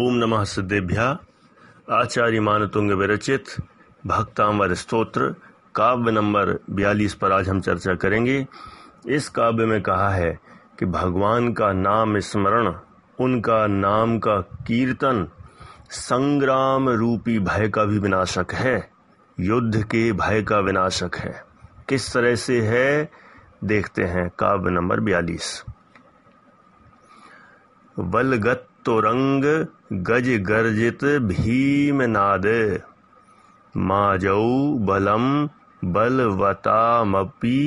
ओम नमः सिद्धेभ्या आचार्य मानतुंग विरचित भक्तांवर स्त्रोत्र काव्य नंबर बयालीस पर आज हम चर्चा करेंगे इस काव्य में कहा है कि भगवान का नाम स्मरण उनका नाम का कीर्तन संग्राम रूपी भय का भी विनाशक है युद्ध के भय का विनाशक है किस तरह से है देखते हैं काव्य नंबर बयालीस वलगत तोरंग गज गर्जित भीम नाद माजौ बलम बलवतामपी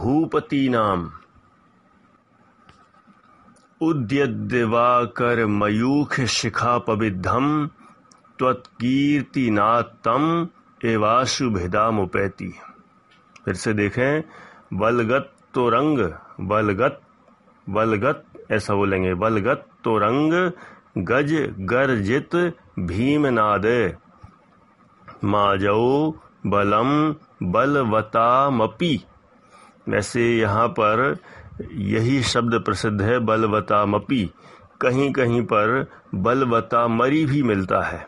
बलवतामपि मयूख शिखा शिखापविद्धम त्वत्कीर्तिनात्तम मुपैती फिर से देखें बलगत तो रंग बलगत बलगत ऐसा बोलेंगे बलगत तुरंग गज गर्जित भीमनाद माजो बलम बलवतामपी वैसे यहाँ पर यही शब्द प्रसिद्ध है बलवतामपी कहीं कहीं पर बलवतामरी भी मिलता है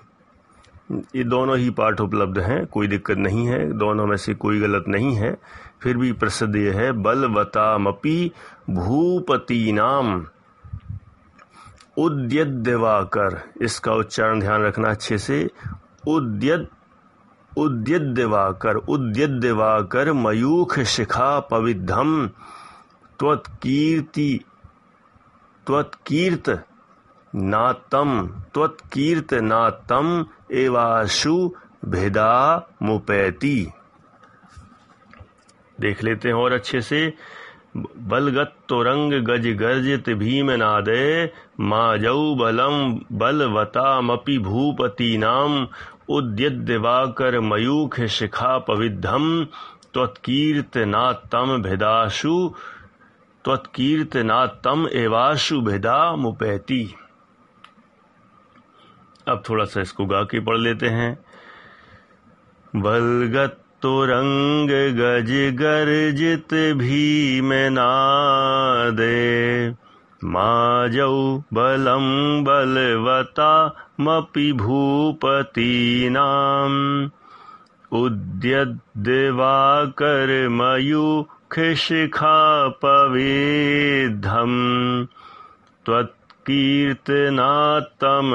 ये दोनों ही पाठ उपलब्ध हैं कोई दिक्कत नहीं है दोनों में से कोई गलत नहीं है फिर भी प्रसिद्ध यह है बलवतामपी भूपति नाम उद्यत दिवाकर इसका उच्चारण ध्यान रखना अच्छे से उद्यत उद्यत दिवाकर उद्यत दिवाकर मयूख शिखा पविधम त्वत्कीर्ति त्वत्कीर्त नातम त्वत्कीर्त नातम एवाशु भेदा मुपैती देख लेते हैं और अच्छे से तो गज गर्जित भीम भीमनादे माजौ बलं बलवतामपि भूपतीनाम् उद्यद्दिवाकरमयूखशिखापविद्धं ना तम एवाशु भेदा मुपैती अब थोड़ा सा इसको गा के पढ़ लेते हैं बलगत सुरङ्ग गजगर्जित भीमनादे माजौ बलं बलवतामपि भूपतीनाम् उद्यद्वाकर्मयूखिशिखापवेद्धम् त्वत्कीर्तनातम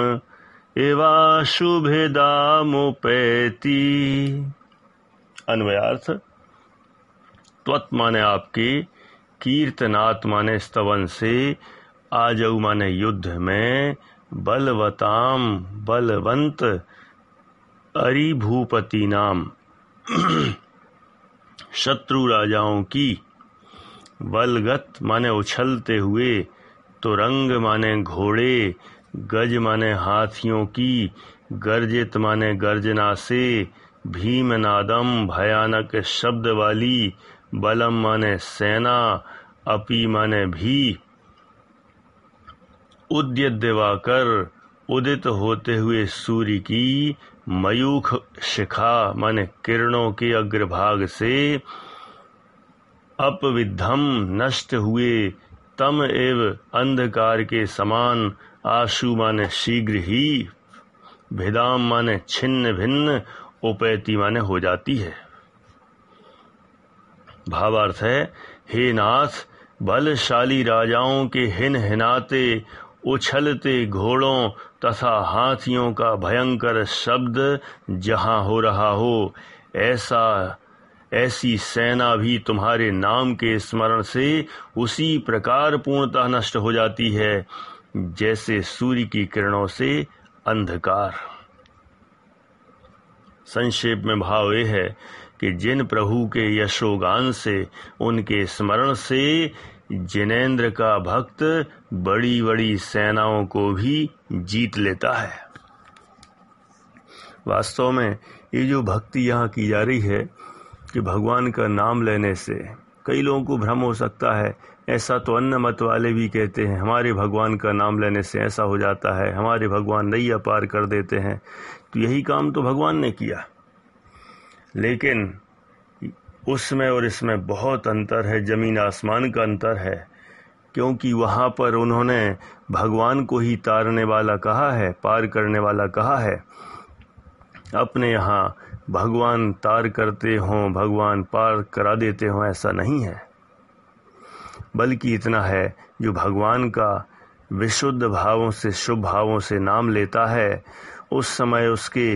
इवाशुभिदामुपेति अन्वयार्थ त्वत माने आपके कीर्तनात् माने स्तवन से आजऊ माने युद्ध में बलवताम बलवंत अरिभूपति नाम शत्रु राजाओं की बलगत माने उछलते हुए तुरंग माने घोड़े गज माने हाथियों की गर्जित माने गर्जना से भीमनादम भयानक शब्द वाली बलम माने सेना अपी माने भी उद्यत दिवाकर उदित होते हुए सूर्य की मयूख शिखा माने किरणों के अग्रभाग से अपविधम नष्ट हुए तम एव अंधकार के समान आशु माने शीघ्र ही भिदाम माने छिन्न भिन्न उपैती माने हो जाती है भावार्थ है हे नाथ बलशाली राजाओं के हिन हिनाते उछलते घोड़ों तथा हाथियों का भयंकर शब्द जहां हो रहा हो ऐसा ऐसी सेना भी तुम्हारे नाम के स्मरण से उसी प्रकार पूर्णतः नष्ट हो जाती है जैसे सूर्य की किरणों से अंधकार संक्षेप में भाव ये है कि जिन प्रभु के यशोगान से उनके स्मरण से जिनेन्द्र का भक्त बड़ी बड़ी सेनाओं को भी जीत लेता है वास्तव में ये जो भक्ति यहाँ की जा रही है कि भगवान का नाम लेने से कई लोगों को भ्रम हो सकता है ऐसा तो अन्य मत वाले भी कहते हैं हमारे भगवान का नाम लेने से ऐसा हो जाता है हमारे भगवान नैया पार कर देते हैं तो यही काम तो भगवान ने किया लेकिन उसमें और इसमें बहुत अंतर है ज़मीन आसमान का अंतर है क्योंकि वहाँ पर उन्होंने भगवान को ही तारने वाला कहा है पार करने वाला कहा है अपने यहाँ भगवान तार करते हों भगवान पार करा देते हों ऐसा नहीं है बल्कि इतना है जो भगवान का विशुद्ध भावों से शुभ भावों से नाम लेता है उस समय उसके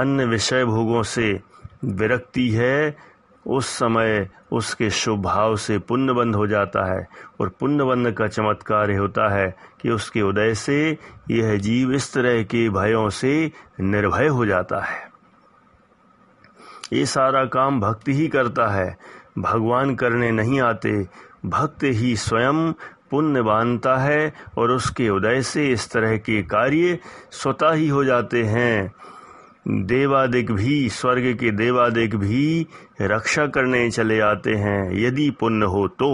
अन्य विषय भोगों से विरक्ति है उस समय उसके शुभ भाव से पुण्य बंद हो जाता है और पुण्य बंद का चमत्कार होता है कि उसके उदय से यह जीव इस तरह के भयों से निर्भय हो जाता है ये सारा काम भक्ति ही करता है भगवान करने नहीं आते भक्त ही स्वयं पुण्य बांधता है और उसके उदय से इस तरह के कार्य स्वतः ही हो जाते हैं देवादिक भी स्वर्ग के देवादिक भी रक्षा करने चले आते हैं यदि पुण्य हो तो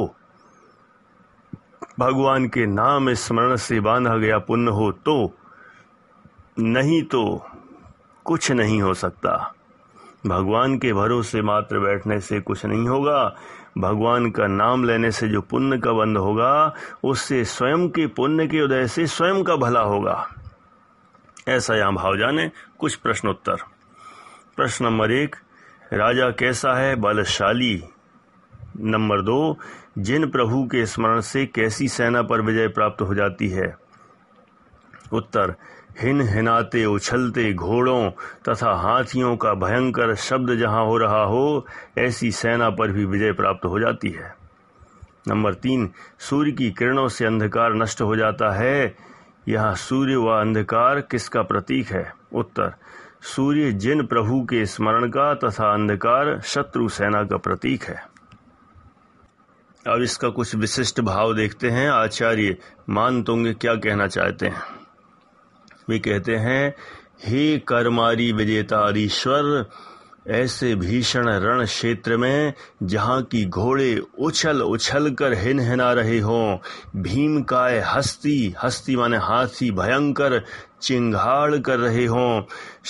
भगवान के नाम स्मरण से बांधा गया पुण्य हो तो नहीं तो कुछ नहीं हो सकता भगवान के भरोसे मात्र बैठने से कुछ नहीं होगा भगवान का नाम लेने से जो पुण्य का बंध होगा उससे स्वयं के पुण्य के उदय से स्वयं का भला होगा ऐसा यहां भाव जाने कुछ प्रश्नोत्तर प्रश्न नंबर एक राजा कैसा है बलशाली नंबर दो जिन प्रभु के स्मरण से कैसी सेना पर विजय प्राप्त हो जाती है उत्तर हिन हिनाते उछलते घोड़ों तथा हाथियों का भयंकर शब्द जहां हो रहा हो ऐसी सेना पर भी विजय प्राप्त हो जाती है नंबर तीन सूर्य की किरणों से अंधकार नष्ट हो जाता है यह सूर्य व अंधकार किसका प्रतीक है उत्तर सूर्य जिन प्रभु के स्मरण का तथा अंधकार शत्रु सेना का प्रतीक है अब इसका कुछ विशिष्ट भाव देखते हैं आचार्य मान तुंग क्या कहना चाहते हैं वे कहते हैं हे कर्मारी विजेता ईश्वर ऐसे भीषण रण क्षेत्र में जहाँ की घोड़े उछल उछल कर हिन हिना रहे हो भीम काय हस्ती हस्ती माने हाथी भयंकर चिंघाड़ कर रहे हो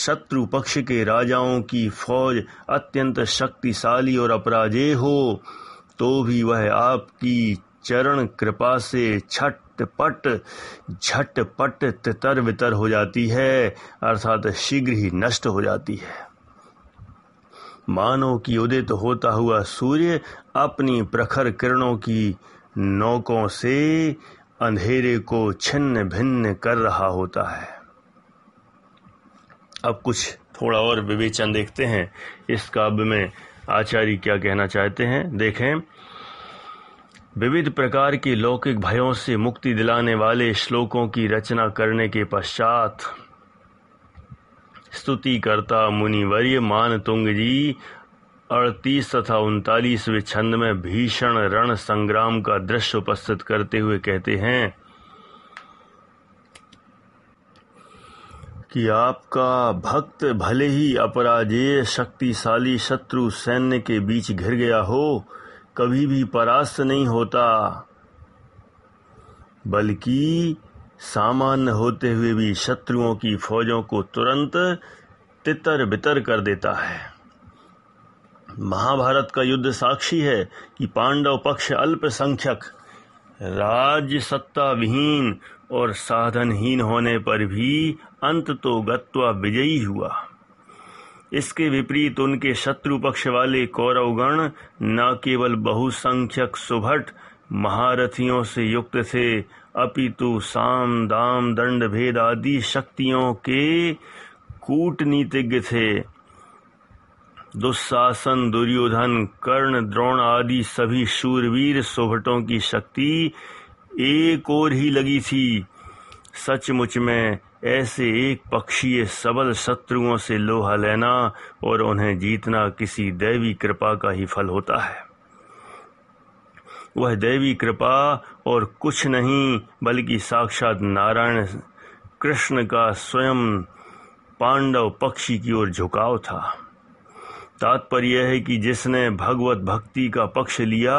शत्रु पक्ष के राजाओं की फौज अत्यंत शक्तिशाली और अपराजेय हो तो भी वह आपकी चरण कृपा से छट झटपट झटपट तितर वितर हो जाती है अर्थात शीघ्र ही नष्ट हो जाती है मानो की उदित होता हुआ सूर्य अपनी प्रखर किरणों की नौकों से अंधेरे को छिन्न भिन्न कर रहा होता है अब कुछ थोड़ा और विवेचन देखते हैं इस काव्य में आचार्य क्या कहना चाहते हैं देखें विविध प्रकार के लौकिक भयों से मुक्ति दिलाने वाले श्लोकों की रचना करने के पश्चात स्तुतिकर्ता मुनिवर्य तुंग जी अड़तीस तथा उनतालीसवें छंद में भीषण रण संग्राम का दृश्य उपस्थित करते हुए कहते हैं कि आपका भक्त भले ही अपराजेय शक्तिशाली शत्रु सैन्य के बीच घिर गया हो कभी भी परास्त नहीं होता बल्कि सामान्य होते हुए भी शत्रुओं की फौजों को तुरंत तितर बितर कर देता है महाभारत का युद्ध साक्षी है कि पांडव पक्ष अल्पसंख्यक राज्य सत्ता विहीन और साधनहीन होने पर भी अंत तो गत्वा विजयी हुआ इसके विपरीत उनके शत्रु पक्ष वाले कौरवगण न केवल बहुसंख्यक सुभट महारथियों से युक्त थे अपितु साम दाम दंड भेद आदि शक्तियों के कूटनीतिज्ञ थे दुशासन दुर्योधन कर्ण द्रोण आदि सभी शूरवीर सोभटों की शक्ति एक और ही लगी थी सचमुच में ऐसे एक पक्षीय सबल शत्रुओं से लोहा लेना और उन्हें जीतना किसी दैवी कृपा का ही फल होता है वह दैवी कृपा और कुछ नहीं बल्कि साक्षात नारायण कृष्ण का स्वयं पांडव पक्षी की ओर झुकाव था तात्पर्य है कि जिसने भगवत भक्ति का पक्ष लिया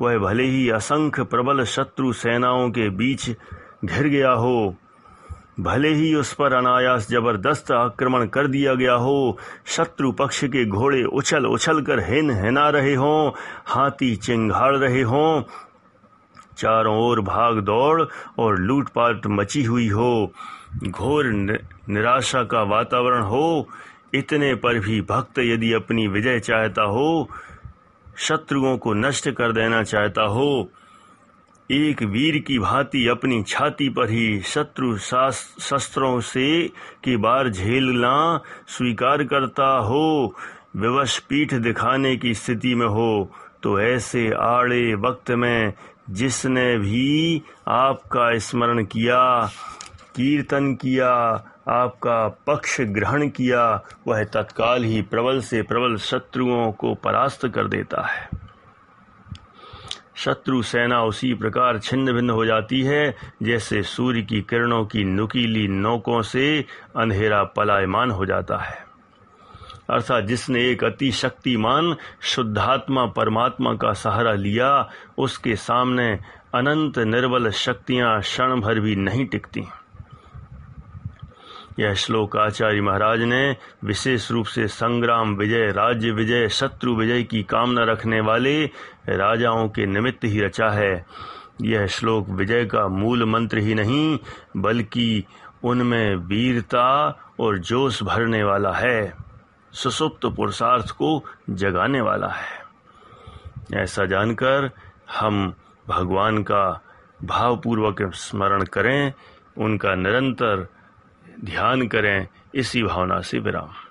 वह भले ही असंख्य प्रबल शत्रु सेनाओं के बीच घिर गया हो भले ही उस पर अनायास जबरदस्त आक्रमण कर दिया गया हो शत्रु पक्ष के घोड़े उछल उछल कर हिन हिना रहे हों हाथी चिंघाड़ रहे हों चारों ओर भाग दौड़ और लूटपाट मची हुई हो घोर निराशा का वातावरण हो इतने पर भी भक्त यदि अपनी विजय चाहता हो शत्रुओं को नष्ट कर देना चाहता हो एक वीर की भांति अपनी छाती पर ही शत्रु शस्त्रों से की बार झेलना स्वीकार करता हो विवश पीठ दिखाने की स्थिति में हो तो ऐसे आड़े वक्त में जिसने भी आपका स्मरण किया कीर्तन किया आपका पक्ष ग्रहण किया वह तत्काल ही प्रबल से प्रबल शत्रुओं को परास्त कर देता है शत्रु सेना उसी प्रकार छिन्न भिन्न हो जाती है जैसे सूर्य की किरणों की नुकीली नोकों से अंधेरा पलायमान हो जाता है अर्थात जिसने एक अति शक्तिमान शुद्धात्मा परमात्मा का सहारा लिया उसके सामने अनंत निर्बल शक्तियां क्षण भर भी नहीं टिकती यह श्लोक आचार्य महाराज ने विशेष रूप से संग्राम विजय राज्य विजय शत्रु विजय की कामना रखने वाले राजाओं के निमित्त ही रचा है यह श्लोक विजय का मूल मंत्र ही नहीं बल्कि उनमें वीरता और जोश भरने वाला है सुसुप्त पुरुषार्थ को जगाने वाला है ऐसा जानकर हम भगवान का भावपूर्वक स्मरण करें उनका निरंतर ध्यान करें इसी भावना से विराम